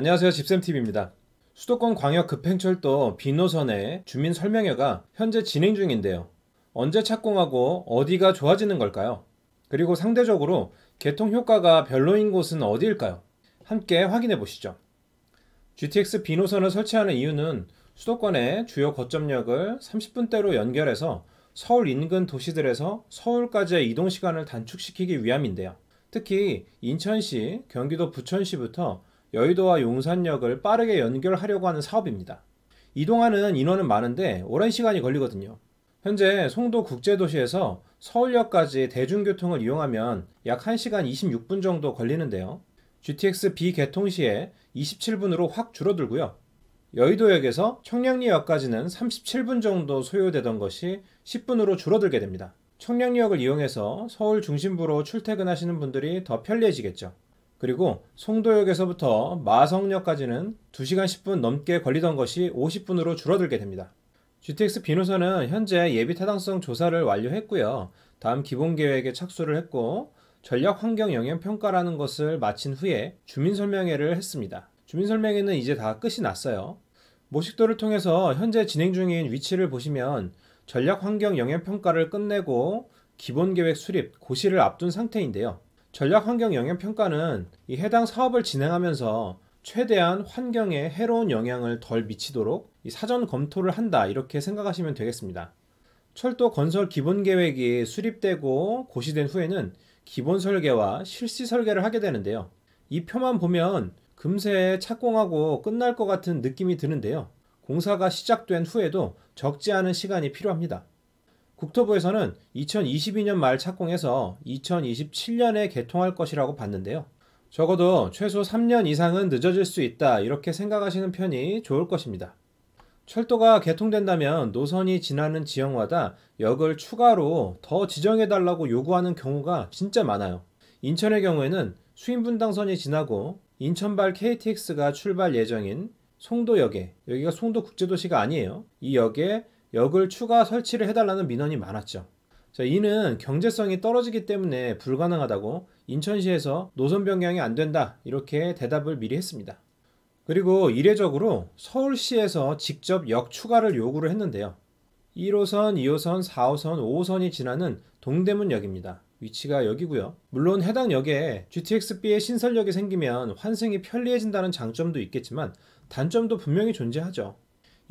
안녕하세요 집쌤TV입니다. 수도권 광역 급행철도 비노선의 주민 설명회가 현재 진행 중인데요. 언제 착공하고 어디가 좋아지는 걸까요? 그리고 상대적으로 개통 효과가 별로인 곳은 어디일까요? 함께 확인해 보시죠. GTX 비노선을 설치하는 이유는 수도권의 주요 거점역을 30분대로 연결해서 서울 인근 도시들에서 서울까지의 이동 시간을 단축시키기 위함인데요. 특히 인천시, 경기도 부천시부터 여의도와 용산역을 빠르게 연결하려고 하는 사업입니다. 이동하는 인원은 많은데 오랜 시간이 걸리거든요. 현재 송도 국제도시에서 서울역까지 대중교통을 이용하면 약 1시간 26분 정도 걸리는데요. GTX B 개통 시에 27분으로 확 줄어들고요. 여의도역에서 청량리역까지는 37분 정도 소요되던 것이 10분으로 줄어들게 됩니다. 청량리역을 이용해서 서울 중심부로 출퇴근하시는 분들이 더 편리해지겠죠. 그리고 송도역에서부터 마성역까지는 2시간 10분 넘게 걸리던 것이 50분으로 줄어들게 됩니다. GTX B 노선은 현재 예비 타당성 조사를 완료했고요. 다음 기본 계획에 착수를 했고 전략 환경 영향 평가라는 것을 마친 후에 주민 설명회를 했습니다. 주민 설명회는 이제 다 끝이 났어요. 모식도를 통해서 현재 진행 중인 위치를 보시면 전략 환경 영향 평가를 끝내고 기본 계획 수립 고시를 앞둔 상태인데요. 전략 환경 영향 평가는 이 해당 사업을 진행하면서 최대한 환경에 해로운 영향을 덜 미치도록 사전 검토를 한다 이렇게 생각하시면 되겠습니다. 철도 건설 기본 계획이 수립되고 고시된 후에는 기본 설계와 실시 설계를 하게 되는데요. 이 표만 보면 금세 착공하고 끝날 것 같은 느낌이 드는데요. 공사가 시작된 후에도 적지 않은 시간이 필요합니다. 국토부에서는 2022년 말 착공해서 2027년에 개통할 것이라고 봤는데요. 적어도 최소 3년 이상은 늦어질 수 있다 이렇게 생각하시는 편이 좋을 것입니다. 철도가 개통된다면 노선이 지나는 지역마다 역을 추가로 더 지정해달라고 요구하는 경우가 진짜 많아요. 인천의 경우에는 수인분당선이 지나고 인천발 KTX가 출발 예정인 송도역에 여기가 송도국제도시가 아니에요. 이 역에 역을 추가 설치를 해달라는 민원이 많았죠. 자, 이는 경제성이 떨어지기 때문에 불가능하다고 인천시에서 노선 변경이 안 된다 이렇게 대답을 미리 했습니다. 그리고 이례적으로 서울시에서 직접 역 추가를 요구를 했는데요. 1호선, 2호선, 4호선, 5호선이 지나는 동대문역입니다. 위치가 여기고요. 물론 해당 역에 GTX-B의 신설역이 생기면 환승이 편리해진다는 장점도 있겠지만 단점도 분명히 존재하죠.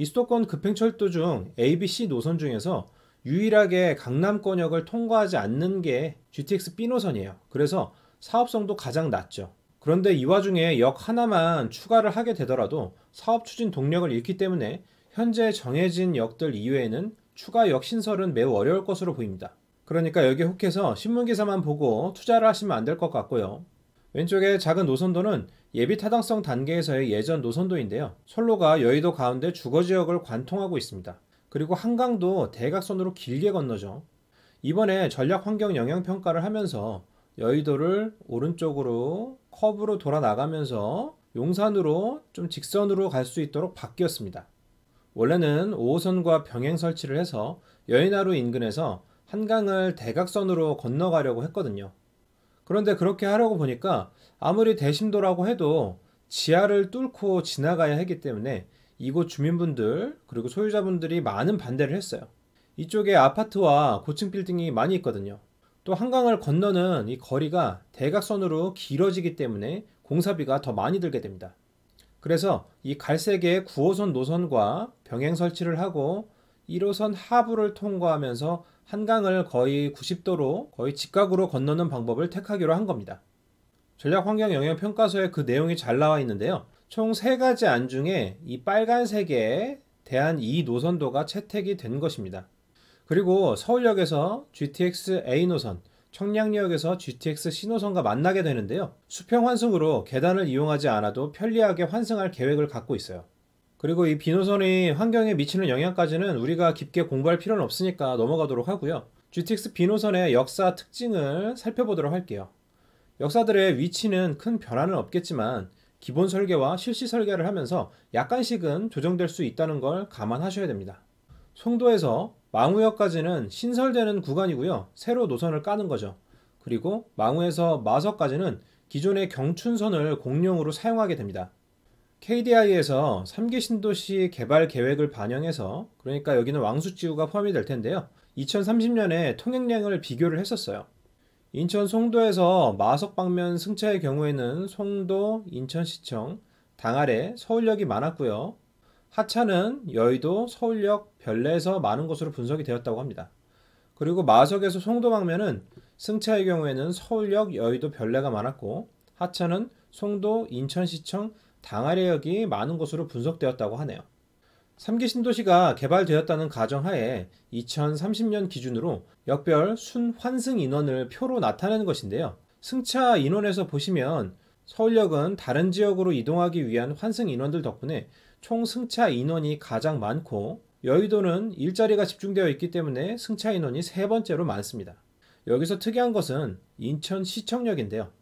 이 수도권 급행철도 중 ABC 노선 중에서 유일하게 강남권역을 통과하지 않는 게 GTX B 노선이에요. 그래서 사업성도 가장 낮죠. 그런데 이 와중에 역 하나만 추가를 하게 되더라도 사업 추진 동력을 잃기 때문에 현재 정해진 역들 이외에는 추가 역 신설은 매우 어려울 것으로 보입니다. 그러니까 여기에 혹해서 신문기사만 보고 투자를 하시면 안 될 것 같고요. 왼쪽에 작은 노선도는 예비 타당성 단계에서의 예전 노선도인데요. 선로가 여의도 가운데 주거 지역을 관통하고 있습니다. 그리고 한강도 대각선으로 길게 건너죠. 이번에 전략 환경 영향 평가를 하면서 여의도를 오른쪽으로 커브로 돌아 나가면서 용산으로 좀 직선으로 갈 수 있도록 바뀌었습니다. 원래는 5호선과 병행 설치를 해서 여의나루 인근에서 한강을 대각선으로 건너가려고 했거든요. 그런데 그렇게 하려고 보니까 아무리 대심도라고 해도 지하를 뚫고 지나가야 했기 때문에 이곳 주민분들 그리고 소유자분들이 많은 반대를 했어요. 이쪽에 아파트와 고층 빌딩이 많이 있거든요. 또 한강을 건너는 이 거리가 대각선으로 길어지기 때문에 공사비가 더 많이 들게 됩니다. 그래서 이 갈색의 9호선 노선과 병행 설치를 하고 1호선 하부를 통과하면서 한강을 거의 90도로 거의 직각으로 건너는 방법을 택하기로 한 겁니다. 전략환경영향평가서에 그 내용이 잘 나와 있는데요. 총 세가지안 중에 이 빨간색에 대한 이 노선도가 채택이 된 것입니다. 그리고 서울역에서 GTX A 노선, 청량역에서 리 GTX C 노선과 만나게 되는데요. 수평 환승으로 계단을 이용하지 않아도 편리하게 환승할 계획을 갖고 있어요. 그리고 이 B 노선이 환경에 미치는 영향까지는 우리가 깊게 공부할 필요는 없으니까 넘어가도록 하고요. GTX B 노선의 역사 특징을 살펴보도록 할게요. 역사들의 위치는 큰 변화는 없겠지만 기본 설계와 실시 설계를 하면서 약간씩은 조정될 수 있다는 걸 감안하셔야 됩니다. 송도에서 망우역까지는 신설되는 구간이고요. 새로 노선을 까는 거죠. 그리고 망우에서 마석까지는 기존의 경춘선을 공용으로 사용하게 됩니다. KDI에서 3개 신도시 개발 계획을 반영해서 그러니까 여기는 왕숙지구가 포함이 될 텐데요. 2030년에 통행량을 비교를 했었어요. 인천 송도에서 마석 방면 승차의 경우에는 송도 인천시청 당아래 서울역이 많았고요. 하차는 여의도 서울역 별내에서 많은 것으로 분석이 되었다고 합니다. 그리고 마석에서 송도 방면은 승차의 경우에는 서울역 여의도 별내가 많았고 하차는 송도 인천시청 당아래역이 많은 것으로 분석되었다고 하네요. 3기 신도시가 개발되었다는 가정하에 2030년 기준으로 역별 순환승 인원을 표로 나타내는 것인데요. 승차 인원에서 보시면 서울역은 다른 지역으로 이동하기 위한 환승 인원들 덕분에 총 승차 인원이 가장 많고 여의도는 일자리가 집중되어 있기 때문에 승차 인원이 세 번째로 많습니다. 여기서 특이한 것은 인천시청역인데요.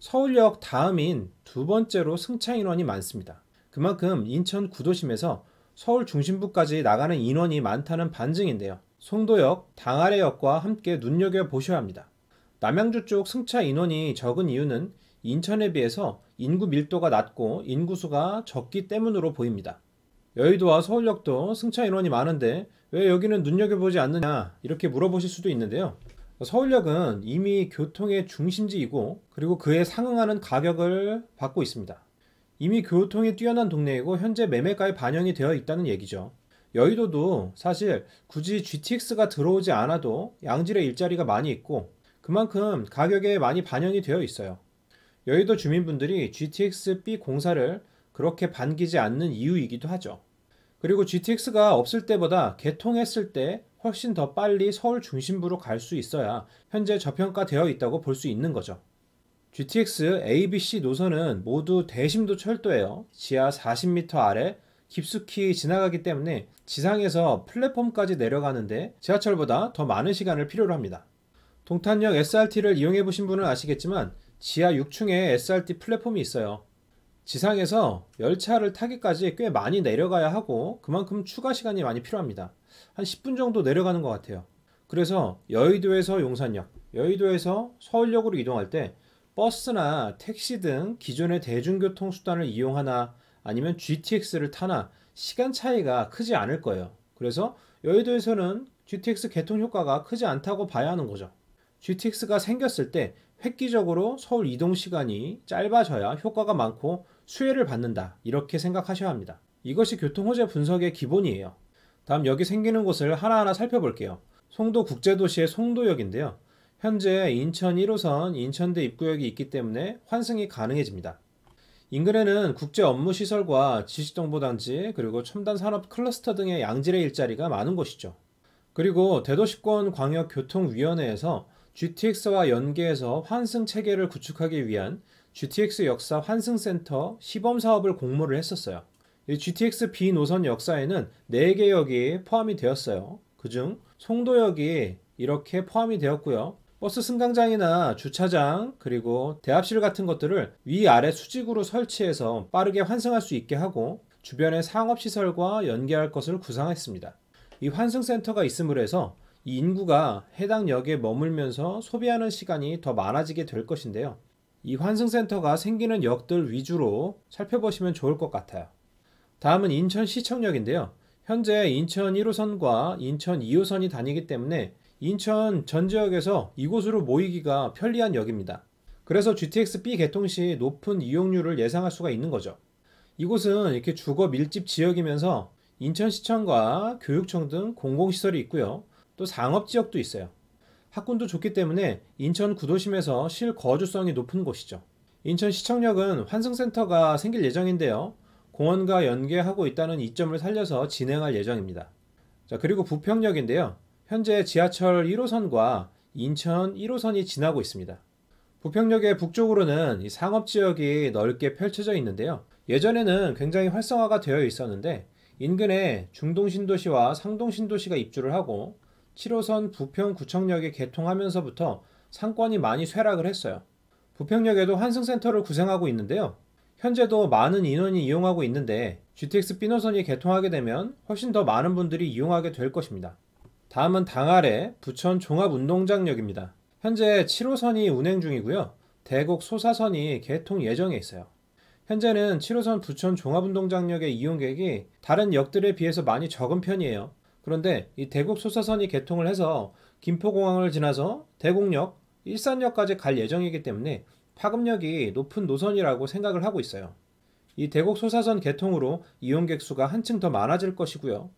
서울역 다음인 두 번째로 승차 인원이 많습니다. 그만큼 인천 구도심에서 서울 중심부까지 나가는 인원이 많다는 반증인데요. 송도역, 당아래역과 함께 눈여겨보셔야 합니다. 남양주 쪽 승차 인원이 적은 이유는 인천에 비해서 인구 밀도가 낮고 인구수가 적기 때문으로 보입니다. 여의도와 서울역도 승차 인원이 많은데 왜 여기는 눈여겨보지 않느냐 이렇게 물어보실 수도 있는데요. 서울역은 이미 교통의 중심지이고 그리고 그에 상응하는 가격을 받고 있습니다. 이미 교통이 뛰어난 동네이고 현재 매매가에 반영이 되어 있다는 얘기죠. 여의도도 사실 굳이 GTX가 들어오지 않아도 양질의 일자리가 많이 있고 그만큼 가격에 많이 반영이 되어 있어요. 여의도 주민분들이 GTX-B 공사를 그렇게 반기지 않는 이유이기도 하죠. 그리고 GTX가 없을 때보다 개통했을 때 훨씬 더 빨리 서울 중심부로 갈 수 있어야 현재 저평가되어 있다고 볼 수 있는 거죠. GTX ABC 노선은 모두 대심도 철도예요. 지하 40m 아래 깊숙이 지나가기 때문에 지상에서 플랫폼까지 내려가는데 지하철보다 더 많은 시간을 필요로 합니다. 동탄역 SRT를 이용해 보신 분은 아시겠지만 지하 6층에 SRT 플랫폼이 있어요. 지상에서 열차를 타기까지 꽤 많이 내려가야 하고 그만큼 추가 시간이 많이 필요합니다. 한 10분 정도 내려가는 것 같아요. 그래서 여의도에서 용산역, 여의도에서 서울역으로 이동할 때 버스나 택시 등 기존의 대중교통 수단을 이용하나 아니면 GTX를 타나 시간 차이가 크지 않을 거예요. 그래서 여의도에서는 GTX 개통 효과가 크지 않다고 봐야 하는 거죠. GTX가 생겼을 때 획기적으로 서울 이동 시간이 짧아져야 효과가 많고 수혜를 받는다. 이렇게 생각하셔야 합니다. 이것이 교통 호재 분석의 기본이에요. 다음 여기 생기는 곳을 하나하나 살펴볼게요. 송도 국제도시의 송도역인데요. 현재 인천 1호선 인천대 입구역이 있기 때문에 환승이 가능해집니다. 인근에는 국제 업무 시설과 지식정보단지 그리고 첨단 산업 클러스터 등의 양질의 일자리가 많은 곳이죠. 그리고 대도시권 광역교통위원회에서 GTX와 연계해서 환승 체계를 구축하기 위한 GTX 역사 환승센터 시범 사업을 공모를 했었어요. GTX B 노선 역사에는 4개 역이 포함이 되었어요. 그중 송도역이 이렇게 포함이 되었고요. 버스 승강장이나 주차장 그리고 대합실 같은 것들을 위아래 수직으로 설치해서 빠르게 환승할 수 있게 하고 주변의 상업시설과 연계할 것을 구상했습니다. 이 환승센터가 있음으로 해서 이 인구가 해당 역에 머물면서 소비하는 시간이 더 많아지게 될 것인데요. 이 환승센터가 생기는 역들 위주로 살펴보시면 좋을 것 같아요. 다음은 인천시청역인데요. 현재 인천 1호선과 인천 2호선이 다니기 때문에 인천 전 지역에서 이곳으로 모이기가 편리한 역입니다. 그래서 GTX-B 개통 시 높은 이용률을 예상할 수가 있는 거죠. 이곳은 이렇게 주거 밀집 지역이면서 인천시청과 교육청 등 공공시설이 있고요. 또 상업지역도 있어요. 학군도 좋기 때문에 인천 구도심에서 실거주성이 높은 곳이죠. 인천시청역은 환승센터가 생길 예정인데요. 공원과 연계하고 있다는 이점을 살려서 진행할 예정입니다. 자, 그리고 부평역인데요. 현재 지하철 1호선과 인천 1호선이 지나고 있습니다. 부평역의 북쪽으로는 이 상업 지역이 넓게 펼쳐져 있는데요. 예전에는 굉장히 활성화가 되어 있었는데 인근에 중동신도시와 상동신도시가 입주를 하고 7호선 부평구청역이 개통하면서부터 상권이 많이 쇠락을 했어요. 부평역에도 환승센터를 구생하고 있는데요. 현재도 많은 인원이 이용하고 있는데 GTX B 노선이 개통하게 되면 훨씬 더 많은 분들이 이용하게 될 것입니다. 다음은 당아래 부천 종합운동장역입니다. 현재 7호선이 운행 중이고요. 대곡 소사선이 개통 예정에 있어요. 현재는 7호선 부천 종합운동장역의 이용객이 다른 역들에 비해서 많이 적은 편이에요. 그런데 이 대곡 소사선이 개통을 해서 김포공항을 지나서 대곡역, 일산역까지 갈 예정이기 때문에 파급력이 높은 노선이라고 생각을 하고 있어요. 이 대곡 소사선 개통으로 이용객 수가 한층 더 많아질 것이고요.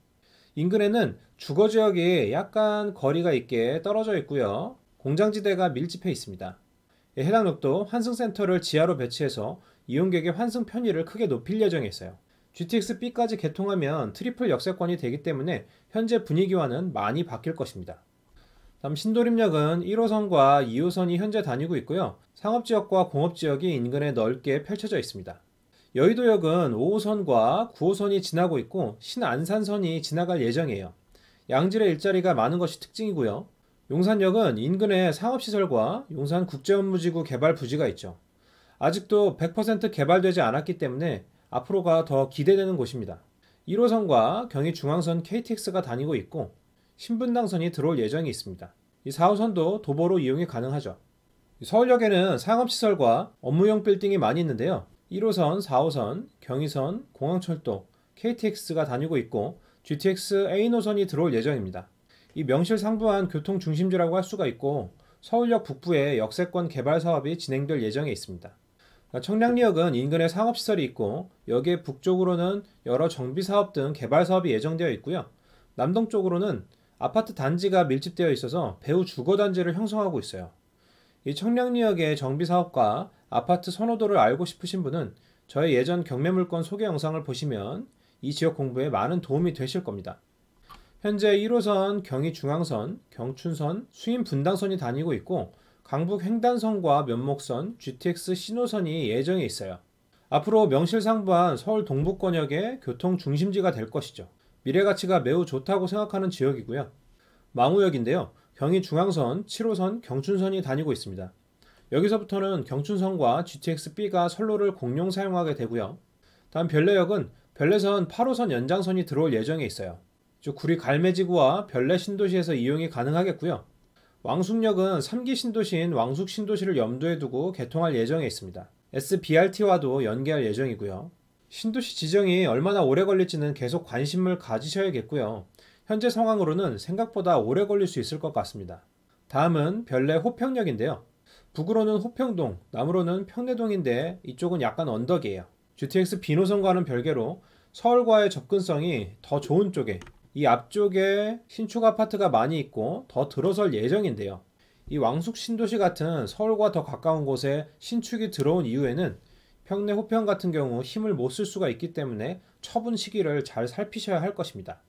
인근에는 주거 지역이 약간 거리가 있게 떨어져 있고요. 공장지대가 밀집해 있습니다. 예, 해당 역도 환승센터를 지하로 배치해서 이용객의 환승 편의를 크게 높일 예정이 있어요. GTX B까지 개통하면 트리플 역세권이 되기 때문에 현재 분위기와는 많이 바뀔 것입니다. 다음 신도림역은 1호선과 2호선이 현재 다니고 있고요. 상업지역과 공업지역이 인근에 넓게 펼쳐져 있습니다. 여의도역은 5호선과 9호선이 지나고 있고 신안산선이 지나갈 예정이에요. 양질의 일자리가 많은 것이 특징이고요. 용산역은 인근에 상업시설과 용산국제업무지구 개발 부지가 있죠. 아직도 100% 개발되지 않았기 때문에 앞으로가 더 기대되는 곳입니다. 1호선과 경의중앙선 KTX가 다니고 있고 신분당선이 들어올 예정이 있습니다. 이 4호선도 도보로 이용이 가능하죠. 서울역에는 상업시설과 업무용 빌딩이 많이 있는데요. 1호선, 4호선, 경의선, 공항철도, KTX가 다니고 있고 GTX A 노선이 들어올 예정입니다. 이 명실상부한 교통 중심지라고 할 수가 있고 서울역 북부에 역세권 개발 사업이 진행될 예정에 있습니다. 청량리역은 인근에 상업시설이 있고 여기에 북쪽으로는 여러 정비사업 등 개발사업이 예정되어 있고요. 남동쪽으로는 아파트 단지가 밀집되어 있어서 배후 주거단지를 형성하고 있어요. 이 청량리역의 정비사업과 아파트 선호도를 알고 싶으신 분은 저의 예전 경매물건 소개 영상을 보시면 이 지역 공부에 많은 도움이 되실 겁니다. 현재 1호선 경의중앙선, 경춘선, 수인분당선이 다니고 있고 강북 횡단선과 면목선, GTX 신호선이 예정에 있어요. 앞으로 명실상부한 서울 동북권역의 교통 중심지가 될 것이죠. 미래가치가 매우 좋다고 생각하는 지역이고요. 망우역인데요. 경의 중앙선, 7호선, 경춘선이 다니고 있습니다. 여기서부터는 경춘선과 GTX-B가 선로를 공용 사용하게 되고요. 다음 별내역은 별내선 8호선 연장선이 들어올 예정에 있어요. 즉 구리 갈매지구와 별내 신도시에서 이용이 가능하겠고요. 왕숙역은 3기 신도시인 왕숙 신도시를 염두에 두고 개통할 예정에 있습니다. SBRT와도 연계할 예정이고요. 신도시 지정이 얼마나 오래 걸릴지는 계속 관심을 가지셔야겠고요. 현재 상황으로는 생각보다 오래 걸릴 수 있을 것 같습니다. 다음은 별내 호평역인데요. 북으로는 호평동, 남으로는 평내동인데 이쪽은 약간 언덕이에요. GTX 비 노선과는 별개로 서울과의 접근성이 더 좋은 쪽에 이 앞쪽에 신축 아파트가 많이 있고 더 들어설 예정인데요. 이 왕숙 신도시 같은 서울과 더 가까운 곳에 신축이 들어온 이후에는 평내 호평 같은 경우 힘을 못 쓸 수가 있기 때문에 처분 시기를 잘 살피셔야 할 것입니다.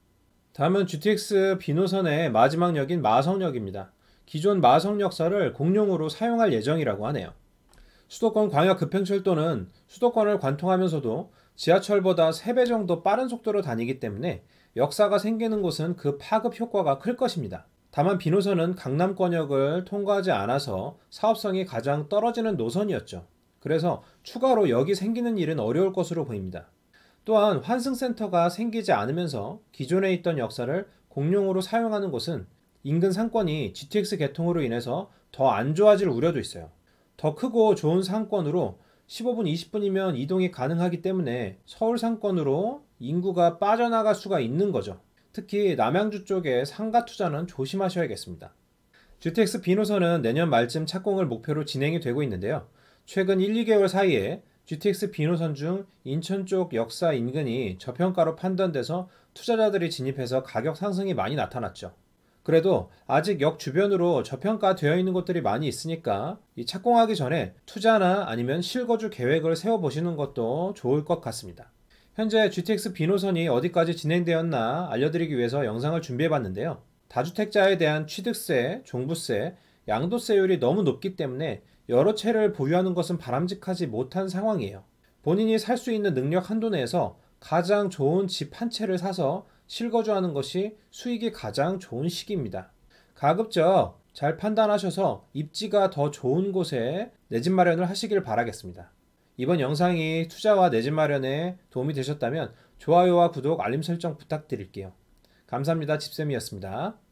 다음은 GTX 비 노선의 마지막 역인 마성역입니다. 기존 마성역사를 공룡으로 사용할 예정이라고 하네요. 수도권 광역 급행철도는 수도권을 관통하면서도 지하철보다 3배 정도 빠른 속도로 다니기 때문에 역사가 생기는 곳은 그 파급 효과가 클 것입니다. 다만 비노선은 강남권역을 통과하지 않아서 사업성이 가장 떨어지는 노선이었죠. 그래서 추가로 역이 생기는 일은 어려울 것으로 보입니다. 또한 환승센터가 생기지 않으면서 기존에 있던 역사를 공용으로 사용하는 곳은 인근 상권이 GTX 개통으로 인해서 더 안 좋아질 우려도 있어요. 더 크고 좋은 상권으로 15분, 20분이면 이동이 가능하기 때문에 서울 상권으로 인구가 빠져나갈 수가 있는 거죠. 특히 남양주 쪽에 상가 투자는 조심하셔야겠습니다. GTX 비 노선은 내년 말쯤 착공을 목표로 진행이 되고 있는데요. 최근 1, 2개월 사이에 GTX 비노선 중 인천 쪽 역사 인근이 저평가로 판단돼서 투자자들이 진입해서 가격 상승이 많이 나타났죠. 그래도 아직 역 주변으로 저평가 되어 있는 곳들이 많이 있으니까 이 착공하기 전에 투자나 아니면 실거주 계획을 세워보시는 것도 좋을 것 같습니다. 현재 GTX 비노선이 어디까지 진행되었나 알려드리기 위해서 영상을 준비해봤는데요. 다주택자에 대한 취득세, 종부세, 양도세율이 너무 높기 때문에 여러 채를 보유하는 것은 바람직하지 못한 상황이에요. 본인이 살 수 있는 능력 한도 내에서 가장 좋은 집 한 채를 사서 실거주하는 것이 수익이 가장 좋은 시기입니다. 가급적 잘 판단하셔서 입지가 더 좋은 곳에 내 집 마련을 하시길 바라겠습니다. 이번 영상이 투자와 내 집 마련에 도움이 되셨다면 좋아요와 구독, 알림 설정 부탁드릴게요. 감사합니다. 집쌤이었습니다.